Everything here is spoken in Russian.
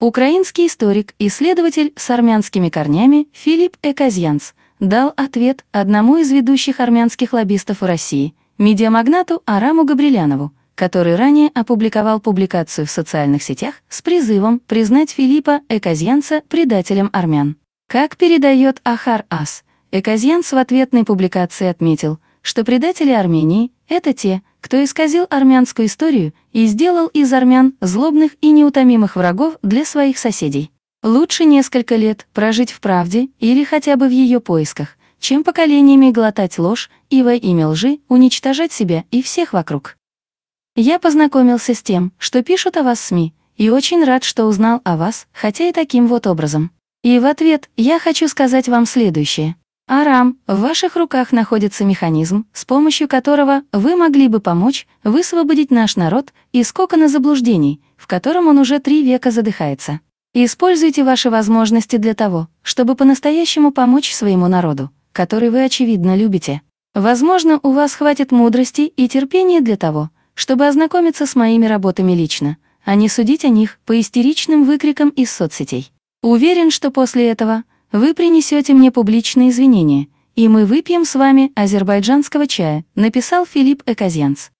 Украинский историк, и исследователь с армянскими корнями Филипп Эказьянц дал ответ одному из ведущих армянских лоббистов в России, медиамагнату Араму Габрилянову, который ранее опубликовал публикацию в социальных сетях с призывом признать Филиппа Эказьянца предателем армян. Как передает Ахар Ас, Эказьянц в ответной публикации отметил, что предатели Армении — это те, кто исказил армянскую историю и сделал из армян злобных и неутомимых врагов для своих соседей. Лучше несколько лет прожить в правде или хотя бы в ее поисках, чем поколениями глотать ложь и во имя лжи уничтожать себя и всех вокруг. Я познакомился с тем, что пишут о вас СМИ, и очень рад, что узнал о вас, хотя и таким вот образом. И в ответ я хочу сказать вам следующее. Арам, в ваших руках находится механизм, с помощью которого вы могли бы помочь высвободить наш народ из кокона заблуждений, в котором он уже три века задыхается. используйте ваши возможности для того, чтобы по-настоящему помочь своему народу, который вы, очевидно, любите. Возможно, у вас хватит мудрости и терпения для того, чтобы ознакомиться с моими работами лично, а не судить о них по истеричным выкрикам из соцсетей. Уверен, что после этого – вы принесете мне публичные извинения, и мы выпьем с вами азербайджанского чая», написал Филипп Эказьянц.